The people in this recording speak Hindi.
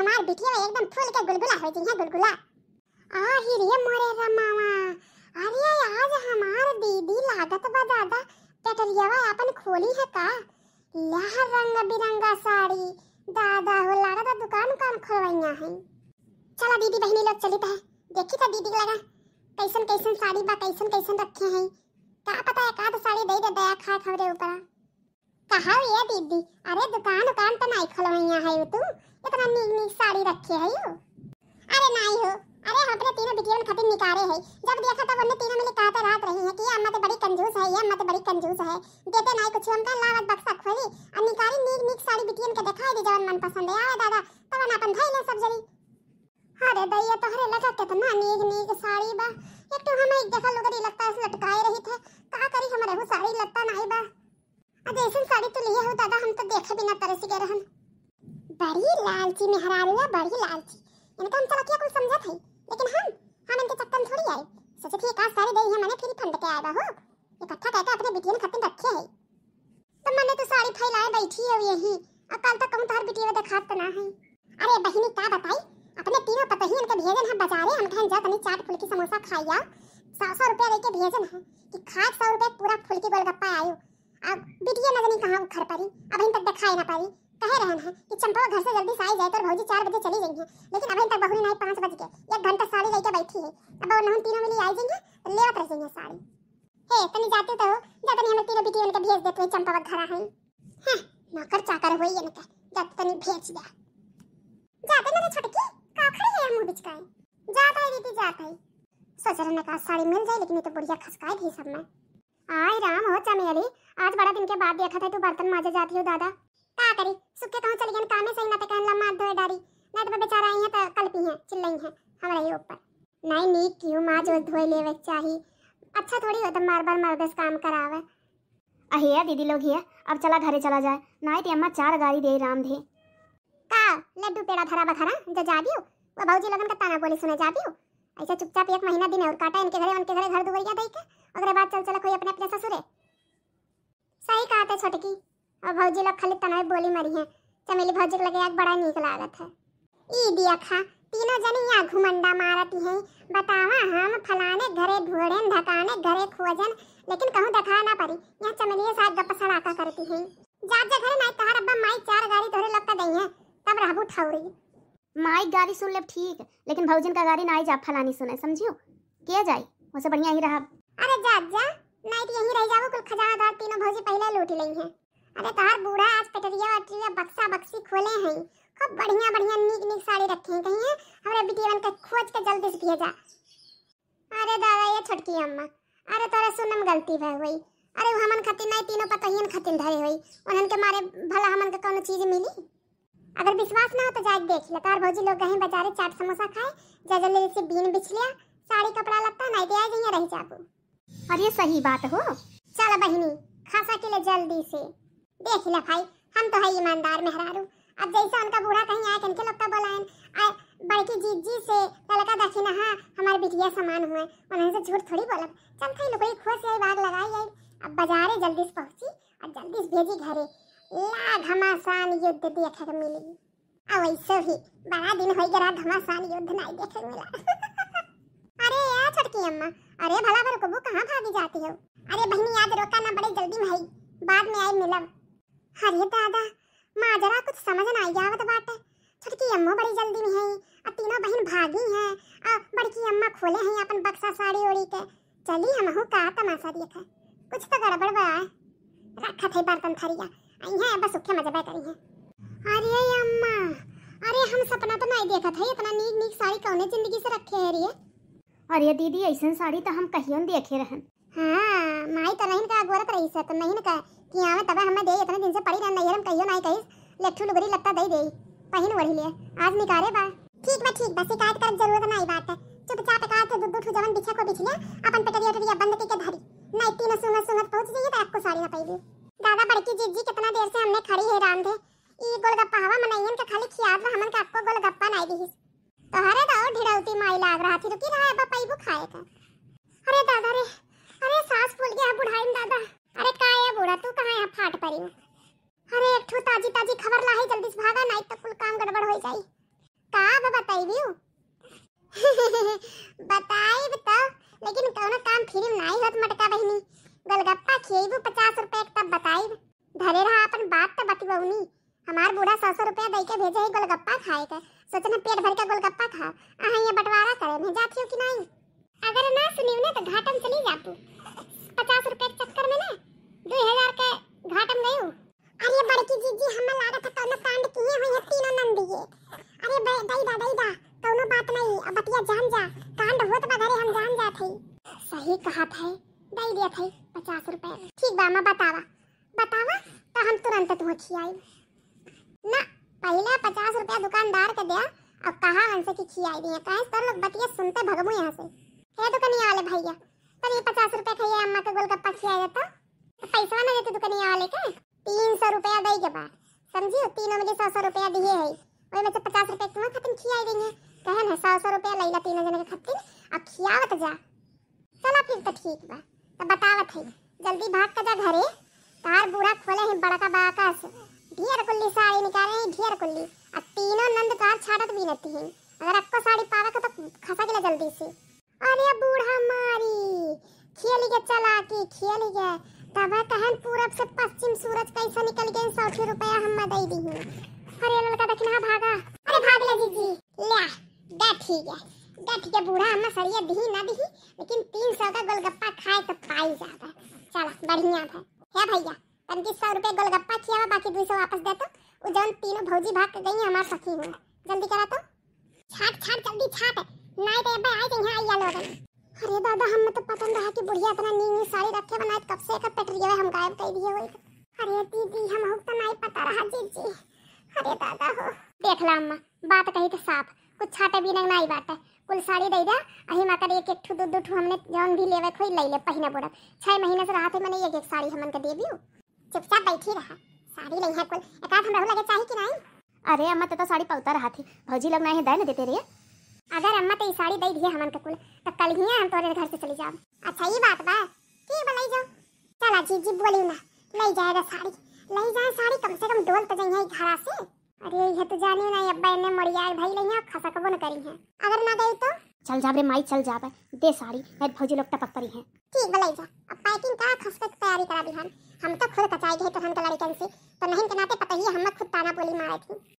हमार बिटिया एकदम फूल के गुलगुला हो जी है गुलगुला आ ही रे मोरे रे मामा अरे आज हमार दीदी लागत बा दादा पेटरियावा अपन खोली है का लह रंग बिरंगा साड़ी दादा हो लागत दुकान काम खोलवाइया है चला दीदी बहनी लोग चली है देखी था तो दीदी लगा कैसन कैसन साड़ी बा कैसन कैसन रखे हैं का पता है का तो साड़ी दे दे दया खा खबरे ऊपर कहा ये दीदी अरे दुकान उकान तो नहीं खोलवाइया है तू ये तो नीक इतनी साड़ी रखी है यू अरे नहीं हो अरे हम हमरे तीनों बिटियन खतिन निकाले है जब देखा तब हमने तीनों मिले कहते रात रही है कि ये अम्मा तो बड़ी कंजूस है ये अम्मा तो बड़ी कंजूस है देते नहीं कुछ हम का लावत बक्सा खोली और निकाली नीक नीक साड़ी बिटियन के दिखाई दे जवन मन पसंद है आए दादा तब ना अपन धैले सब जरी अरे भैया दैया तोहरे लगा कितना तो नीक नीक साड़ी बा एक तो हमें एक देखा लोगरी लगता है लटकाए रही थे का करी हमारे वो साड़ी लत्ता नहीं बा अरे ऐसी साड़ी तो लिए हो दादा हम तो देखे बिना तरसी गए रहन बड़ी लालची मेहरारू है बड़ी लालची इनका तो हम चलकिया कुछ समझा थी लेकिन हम हम इनके चक्कर में थोड़ी आए सोचे थी काश सारी है मैंने फिर फंड के आएगा हो इकट्ठा कहकर अपने बिटिया ने खत्म रखे है तो मैंने तो साड़ी फैलाए बैठी है यही अब कल तक तो, तो हर बिटिया देखा तो ना है अरे बहिनी का बताई अपने तीनों पता ही इनके भेजन है बाजारे हम कहन जा तनी चाट फुलकी समोसा खाइया सौ सौ रुपया लेके भेजन है कि खाए सौ रुपया पूरा फुलकी गोलगप्पा आयो अब बिटिया नजनी कहाँ घर पड़ी अब इन तक दिखाई ना पड़ी कह रहे हैं कि चंपा घर से जल्दी साई जाए तो भौजी चार बजे चली गई है लेकिन अभी तक बहू नहीं पाँच बज के एक घंटा साड़ी लेके बैठी है अब और हम तीनों मिली आई जाएंगे लेवत रह जाएंगे साड़ी हे तनी जाते तो जब तनी हम तीनों बेटी उनके भेज देते हैं चंपा घर है हैं नौकर चाकर हो ये निका जब तनी भेज दिया जाते ना छोटकी का खड़ी है मुंह बिचकाए जाता है दीदी जाता है सोच ने कहा साड़ी मिल जाए लेकिन ये तो बुढ़िया खसकाए थी सब में आय राम हो चमेली आज बड़ा दिन के बाद देखा था तू बर्तन माजे जाती हो दादा का करी सुखे तो चली गन कामे सही ना त कहन लम्मा दो डारी ना त बेचारा आई है त तो कल्पी है चिल्लई है हमरा ही ऊपर नहीं नी क्यों मां जो धोई लेवे चाही अच्छा थोड़ी हो तो मार बार मार दस काम करावे अहिया दीदी लोग हिया अब चला घरे चला जाए नाई ते तो अम्मा चार गाड़ी दे राम दे का लड्डू पेड़ा धरा बखरा जो जा दियो वो भौजी लगन का ताना बोली सुने जा दियो ऐसा चुपचाप एक महीना दिन और काटा इनके घरे उनके घरे घर दुवरिया के अगर बात चल चला कोई अपने अपने ससुरे सही कहा था छोटकी और भौजी लोग खाली तनाव बोली मरी है चमेली भौजी लगे यार बड़ा नीक लागत है ई दिया खा तीनों जने यहाँ घुमंडा मारत है बतावा हम फलाने घरे ढूढ़े धकाने घरे खोजन लेकिन कहूँ देखा ना पड़ी यहाँ चमेलिए साथ गप सड़ाका करती है जात जा घरे नहीं तहार अब्बा माई चार गाड़ी तोहरे लगता दई है तब रहबू ठौरी माई गाड़ी सुन ले ठीक लेकिन भौजन का गाड़ी ना जा फलानी सुने समझियो के जाई वैसे बढ़िया ही रहा अरे जात जा नाइट तो यही रह जाओ कुल खजाना दार तीनों भौजी पहले लूट ली हैं अरे तोहर बूढ़ा आज पटरिया वटरिया बक्सा बक्सी खोले हैं खूब बढ़िया बढ़िया नीक नीक साड़ी रखे हैं कहीं हमारे बिटिया के खोज के जल्दी से भेजा अरे दादा ये छोटकी अम्मा अरे तोरा सुनम गलती भय हुई अरे हमन खातिर नहीं तीनों पतहियन तो खातिर धरे हुई उन्हन के मारे भला हमन के कोनो चीज मिली अगर विश्वास ना हो तो जाके देख ले तार भौजी लोग कहीं बाजारे चाट समोसा खाए जजल से बीन बिछ लिया साड़ी कपड़ा लगता नहीं दिया गई रही जाबू और ये सही बात हो चल बहिनी खासा के लिए जल्दी से देख ले भाई हम तो है ईमानदार मेहरारू अब जैसे उनका बूढ़ा कहीं आए कनके लोग लगता बोलायन बड़की जीत जी से लड़का दखिना हा हमारे बिटिया समान हुए उन्हें से झूठ थोड़ी बोलब चल थई लुकई खुश आई बाग लगाई आई अब बाजारे जल्दी से पहुंची और जल्दी से भेजी घरे ला घमासान युद्ध देखे के मिली और वैसे ही बड़ा दिन हो गया घमासान युद्ध ना देखे मिला अरे यार छोटकी अम्मा अरे भला भर कबू कहाँ भागी जाती हो अरे बहनी याद रोका ना बड़े जल्दी भाई बाद में आई मिलब अरे दादा माँ जरा कुछ समझ ना आई आवत तो बाटे छोटकी अम्मो बड़ी जल्दी में है और तीनों बहन भागी हैं और बड़की अम्मा खोले हैं अपन बक्सा साड़ी ओड़ी के चली हम हमहू का तमाशा देखा कुछ तो गड़बड़ है रखा थे बर्तन थरिया आई है बस उखे मजबे करी है अरे अम्मा अरे हम सपना तो नहीं देखत है इतना नीक नीक साड़ी कौने जिंदगी से रखे है रे अरे दीदी ऐसन साड़ी तो हम कहियो देखे रहन हां माई तो नहीं का गोरत रही से तो नहीं का कि आवे तब हमें दे इतने दिन से पड़ी रहना हम कहियो नहीं कही लट्ठू लुगरी लत्ता दे दे पहिन वढ़ी लिए आज निकारे बा ठीक बा ठीक बा शिकायत कर जरूरत नहीं बात है चुपचाप का के दुदू ठू जवन बिछा को बिछ लिया अपन पटरिया टरिया बंद के के धरी नहीं तीन सुंगत सुंगत पहुंच जाइए तो आपको सारी बताइए दादा बड़की जीजी कितना देर से हमने खड़ी है राम ई गोलगप्पा हवा मनाइयन का खाली खियाद हमन का आपको गोलगप्पा नहीं तो हरे दाओ ढिड़ौती माई लाग रहा थी तो की रहा है बा पैबू खाए का अरे दादा रे आई हो बताई बताओ लेकिन कोनो काम फ्री में नहीं होत मटका बहनी गलगप्पा खिएबू पचास रुपए तब बताई धरे रहा अपन बात तो बतिबौनी हमार बूढ़ा सौ सौ रुपया दे के भेजे है गोलगप्पा खाए का सोचना पेट भर के गोलगप्पा खा अहाँ ये बंटवारा करे भेजा थियो कि नहीं अगर ना सुनियो ना तो घाटम चली जाती पचास रुपए के चक्कर में ना दो हजार के घाटम गयो अरे बड़की जी जी हमें लागत है कौन कांड किए हुए हैं तीनों नंदिये दैदा दैदा कौनो बात नहीं अब बतिया जान जा कांड होत बा घरे हम जान जात हई सही कहत है दई दिया थई 50 रुपए ठीक बा मां बतावा बतावा तो हम तुरंत पहुंची आई ना पहला 50 रुपया दुकानदार के दिया अब कहा हमसे की खियाई दी है काहे तोर लोग बतिया सुनते भगमू यहां से है तो कनिया वाले भैया तनी पचास रुपया खाइए अम्मा के गोलगप्पा खिया जाता तो पैसा ना देते दुकनिया तो वाले का तीन सौ रुपया दई के बाद समझियो तीनों में सौ सौ रुपया दिए है ओए तो पचास रुपए कुआ खतन खिया देंगे कहन है सौ सौ रुपया लैला तीनों जने के खत्म अब खियावत जा चला फिर तो ठीक बा तो बतावत है जल्दी भाग कर जा घरे तार बूढ़ा खोले है बड़का बाका से ढेर कुल्ली साड़ी निकाले हैं ढेर कुल्ली अब तीनों नंद कार छाड़त भी नती हैं अगर आपको साड़ी पावा का तो खसा के जल्दी से अरे बूढ़ा मारी खेल के चला के खेल के तब कहन पूरब से पश्चिम सूरज कैसे निकल गए सौ रुपया हम दे दी हूँ अरे लड़का देखना भागा अरे भाग ले जीजी ले दे ठीक है दे ठीक है बूढ़ा अम्मा सरिया दी ना दी लेकिन तीन सौ का गोलगप्पा खाए तो पाई जाता चला बढ़िया था है भैया पंतीस सौ रुपये गोलगप्पा किया बाकी दो सौ वापस दे तो वो जौन तीनों भौजी भाग के गई हमारे सखी हुआ जल्दी करा तो छाट छाट जल्दी छाट नाई तो अब्बा आए थे यहाँ आइया अरे दादा हमें तो पसंद रहा कि बुढ़िया इतना नी नी साड़ी रखे बनाए कब से एक पेटरी हम गायब कर दिए हुई अरे दीदी हम तो नहीं पता रहा जी जी अरे दादा हो देख ला अम्मा बात कही तो साफ कुछ छाटे भी नहीं आई बात है कुल साड़ी दे दा अही माकर एक एक ठू दो दू ठू हमने जौन भी लेवे खोई ले ले पहिना बोरा छह महीने से रहा थे मैंने एक एक साड़ी हमन के दे दियो चुपचाप बैठी रहा साड़ी नहीं है कुल एक आध हमरा लगे चाहिए कि नहीं अरे अम्मा तो, साड़ी पौता रहा थी भौजी लग नहीं दे ना देते रहिए अगर अम्मा तो साड़ी दे दिए हमन के कुल तो कल ही हम तोरे घर से चली जाब अच्छा ये बात बा के बोलाई जाओ चला जी जी बोली ना ले जाएगा साड़ी नहीं जाए साड़ी कम से कम डोल तो जाइए घरा से अरे ये तो जाने ना ये अब्बा इन्हें मरिया भाई लही कबो न करी है अगर ना गई तो चल जा रे माई चल जा दे साड़ी मैं भौजी लोग टपक पड़ी है ठीक बोले जा अब पैकिंग का खसक तैयारी करा दी हम हम तो खुद कचाई गए तो हम तो लड़कन से तो नहीं के नाते पता ही हम खुद ताना बोली मारे थी